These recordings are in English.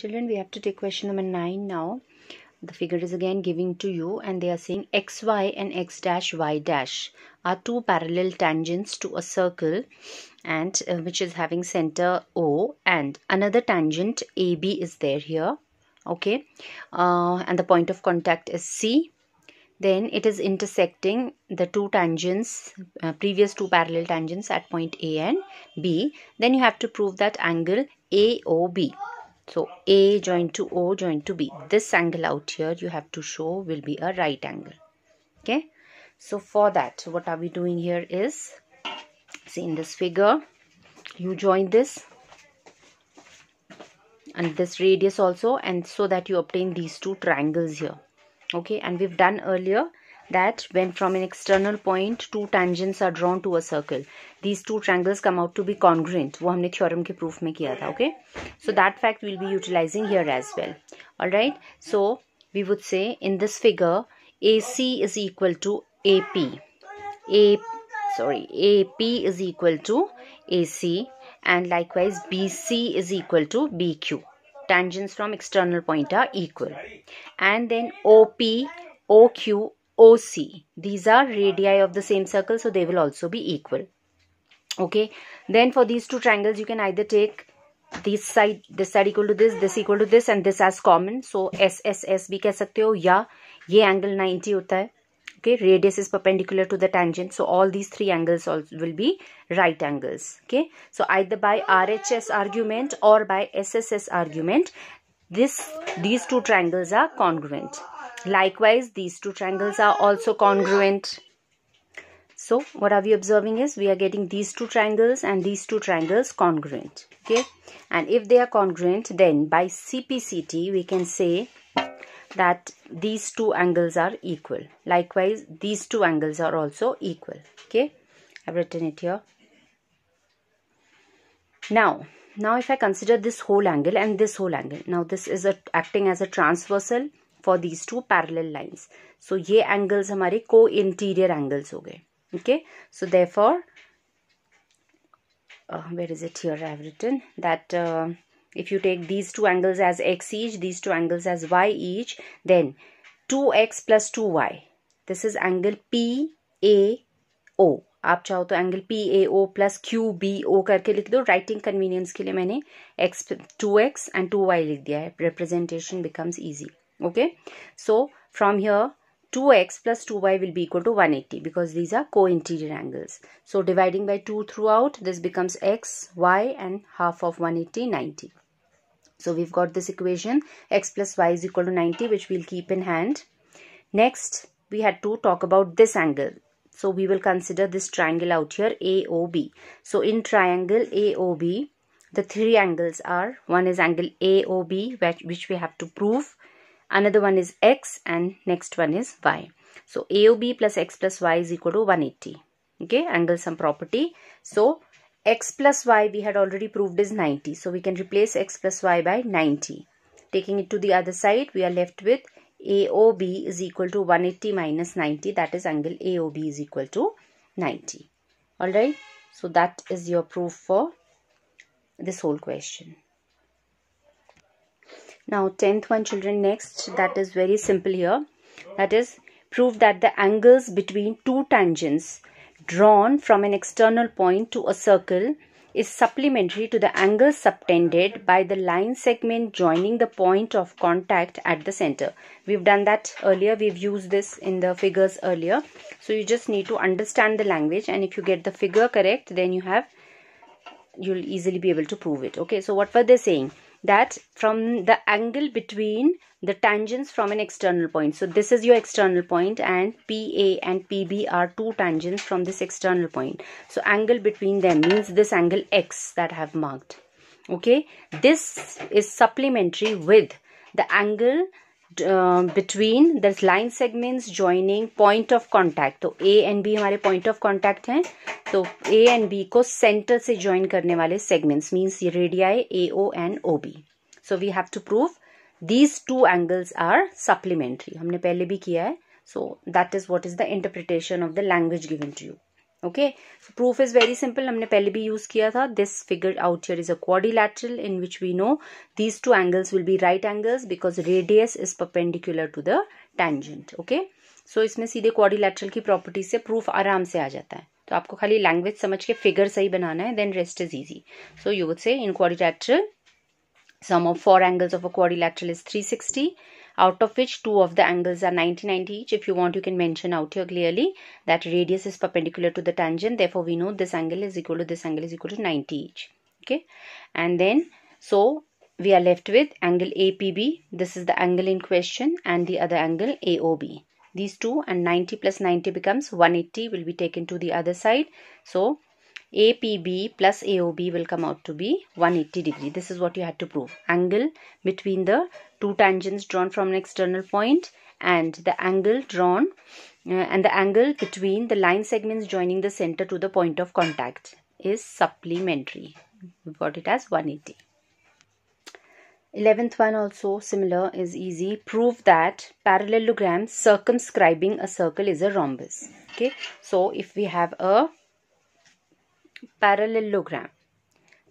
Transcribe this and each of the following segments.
children we have to take question number 9 now the figure is again giving to you and they are saying xy and x dash y dash are two parallel tangents to a circle and uh, which is having center o and another tangent ab is there here okay uh, and the point of contact is c then it is intersecting the two tangents uh, previous two parallel tangents at point a and b then you have to prove that angle aob so A joined to O joined to B. This angle out here you have to show will be a right angle. Okay. So for that what are we doing here is see in this figure you join this and this radius also and so that you obtain these two triangles here. Okay and we've done earlier that when from an external point two tangents are drawn to a circle these two triangles come out to be congruent वो हमने theorem के proof में किया था okay so that fact we'll be utilizing here as well all right so we would say in this figure AC is equal to AP A sorry AP is equal to AC and likewise BC is equal to BQ tangents from external point are equal and then OP OQ OC. These are radii of the same circle, so they will also be equal. Okay, then for these two triangles, you can either take this side, this side equal to this, this equal to this, and this as common. So SSS. S S भी कह सकते हो या ये angle 90 होता है. Okay, radius is perpendicular to the tangent. So all these three angles will be right angles. Okay, so either by RHS argument or by SSS argument, this these two triangles are congruent. Likewise, these two triangles are also congruent. So, what are we observing is we are getting these two triangles and these two triangles congruent. Okay. And if they are congruent, then by CPCT, we can say that these two angles are equal. Likewise, these two angles are also equal. Okay. I've written it here. Now, now if I consider this whole angle and this whole angle. Now, this is a, acting as a transversal for these two parallel lines so ये angles हमारे को interior angles हो गए okay so therefore uh, where is it here i have written that uh, if you take these two angles as x each these two angles as y each then 2x plus 2y this is angle PAO आप चाहो तो angle P A O plus Q B O करके लिख दो writing convenience के लिए मैंने x two x and two y लिख दिया है representation becomes easy okay so from here 2x plus 2y will be equal to 180 because these are co-interior angles. So dividing by 2 throughout, this becomes x, y and half of 180, 90. So we've got this equation x plus y is equal to 90 which we'll keep in hand. Next, we had to talk about this angle. So we will consider this triangle out here AOB. So in triangle AOB, the three angles are, one is angle AOB which we have to prove another one is x and next one is y so aob plus x plus y is equal to 180 okay angle sum property so x plus y we had already proved is 90 so we can replace x plus y by 90 taking it to the other side we are left with AOB is equal to 180 minus 90 that is angle AOB is equal to 90 alright so that is your proof for this whole question now 10th one children next that is very simple here that is prove that the angles between two tangents drawn from an external point to a circle is supplementary to the angle subtended by the line segment joining the point of contact at the center. We've done that earlier. We've used this in the figures earlier. So you just need to understand the language and if you get the figure correct then you have you'll easily be able to prove it. Okay, so what were they saying? That from the angle between the tangents from an external point. So this is your external point and PA and PB are two tangents from this external point. So angle between them means this angle X that I have marked. Okay. This is supplementary with the angle between the line segments joining point of contact तो A and B हमारे point of contact हैं तो A and B को centre से join करने वाले segments means ये radii A O and O B so we have to prove these two angles are supplementary हमने पहले भी किया है so that is what is the interpretation of the language given to you okay proof is very simple हमने पहले भी use किया था this figure out here is a quadrilateral in which we know these two angles will be right angles because radius is perpendicular to the tangent okay so इसमें सीधे क्वारिलैटरल की property से proof आराम से आ जाता है तो आपको खाली लैंग्वेज समझ के फिगर सही बनाना है then rest is easy so you would say in quadrilateral sum of four angles of a quadrilateral is three sixty out of which two of the angles are 90 90 each if you want you can mention out here clearly that radius is perpendicular to the tangent therefore we know this angle is equal to this angle is equal to 90 each okay and then so we are left with angle APB this is the angle in question and the other angle AOB these two and 90 plus 90 becomes 180 will be taken to the other side so APB plus AOB will come out to be 180 degree. This is what you had to prove. Angle between the two tangents drawn from an external point and the angle drawn uh, and the angle between the line segments joining the center to the point of contact is supplementary. we got it as 180. 11th one also similar is easy. Prove that parallelogram circumscribing a circle is a rhombus. Okay. So if we have a parallelogram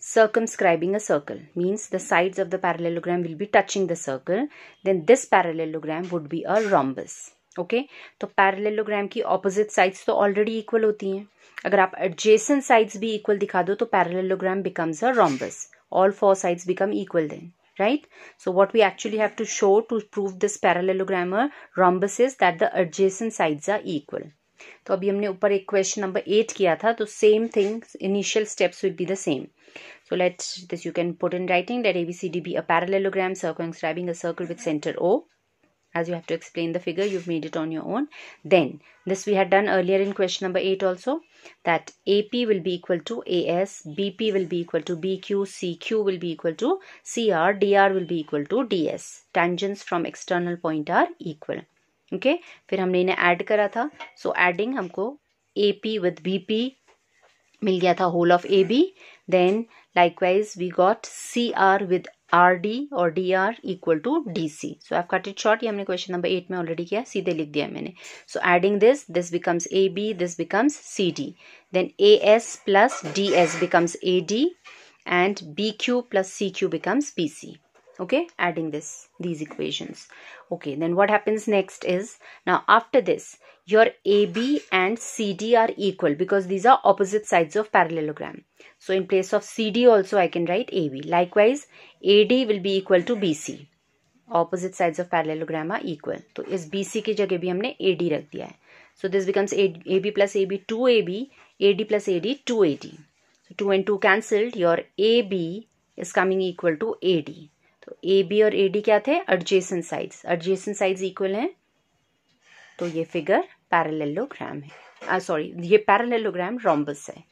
circumscribing a circle means the sides of the parallelogram will be touching the circle then this parallelogram would be a rhombus okay? So parallelogram की opposite sides to already equal होती हैं अगर आप adjacent sides भी equal दिखा दो तो parallelogram becomes a rhombus all four right so what we actually have to show to prove this parallelogram a rhombus is that the adjacent sides are equal तो अभी हमने ऊपर एक क्वेश्चन नंबर एट किया था तो same thing initial steps will be the same So let this you can put in writing. Let ABCD be a parallelogram circumscribing a circle with center O. As you have to explain the figure, you've made it on your own. Then this we had done earlier in question number eight also that AP will be equal to AS, BP will be equal to BQ, CQ will be equal to CR, DR will be equal to DS. Tangents from external point are equal. Okay फिर हमने इन्हें add करा था सो so, adding हमको A P with B P मिल गया था whole of A B then likewise we got C R with R D और D R equal to D C so I cut it short ये हमने question number eight में already किया सीधे लिख दिया मैंने so adding this this becomes A B this becomes C D then A S plus D S becomes A D and B Q plus C Q becomes B C okay adding this these equations okay then what happens next is now after this your AB and CD are equal because these are opposite sides of parallelogram so in place of CD also I can write AB likewise AD will be equal to BC opposite sides of parallelogram are equal So इस BC की जगह भी हमने AD रख दिया है so this becomes AB plus AB 2AB AD plus AD 2AD so 2 and 2 cancelled your AB is coming equal to AD तो A B और ए डी क्या थे adjacent sides adjacent sides equal हैं तो ये फिगर पैरेललोग्राम है sorry ah, ये parallelogram rhombus है